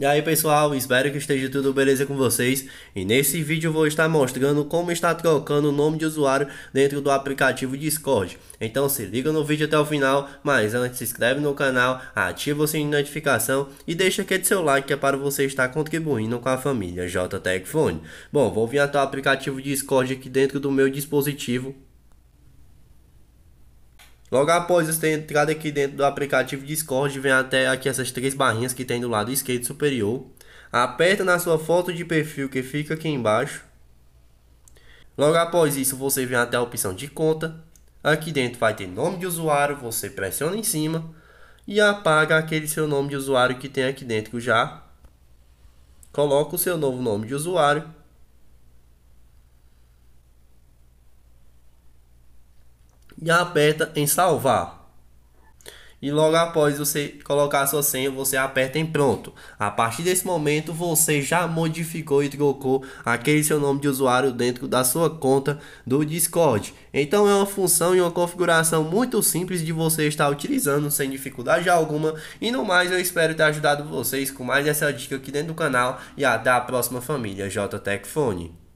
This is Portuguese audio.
E aí pessoal, espero que esteja tudo beleza com vocês E nesse vídeo eu vou estar mostrando como está trocando o nome de usuário dentro do aplicativo Discord Então se liga no vídeo até o final, mas antes se inscreve no canal, ativa o sininho de notificação E deixa aqui de seu like que é para você estar contribuindo com a família JTEC Phone Bom, vou vir até o aplicativo Discord aqui dentro do meu dispositivo Logo após você ter entrado aqui dentro do aplicativo Discord, vem até aqui essas três barrinhas que tem do lado esquerdo superior. Aperta na sua foto de perfil que fica aqui embaixo. Logo após isso, você vem até a opção de conta. Aqui dentro vai ter nome de usuário, você pressiona em cima e apaga aquele seu nome de usuário que tem aqui dentro já. Coloca o seu novo nome de usuário e aperta em salvar. E logo após você colocar sua senha, você aperta em pronto. A partir desse momento, você já modificou e trocou aquele seu nome de usuário dentro da sua conta do Discord. Então é uma função e uma configuração muito simples de você estar utilizando sem dificuldade alguma. E no mais, eu espero ter ajudado vocês com mais essa dica aqui dentro do canal e até a próxima família JTechFone.